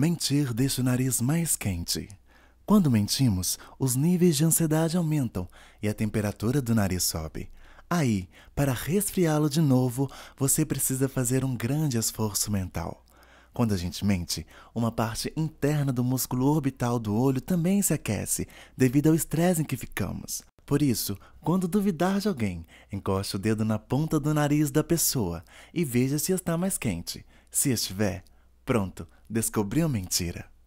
Mentir deixa o nariz mais quente. Quando mentimos, os níveis de ansiedade aumentam e a temperatura do nariz sobe. Aí, para resfriá-lo de novo, você precisa fazer um grande esforço mental. Quando a gente mente, uma parte interna do músculo orbital do olho também se aquece devido ao estresse em que ficamos. Por isso, quando duvidar de alguém, encoste o dedo na ponta do nariz da pessoa e veja se está mais quente. Se estiver, Pronto, descobriu a mentira.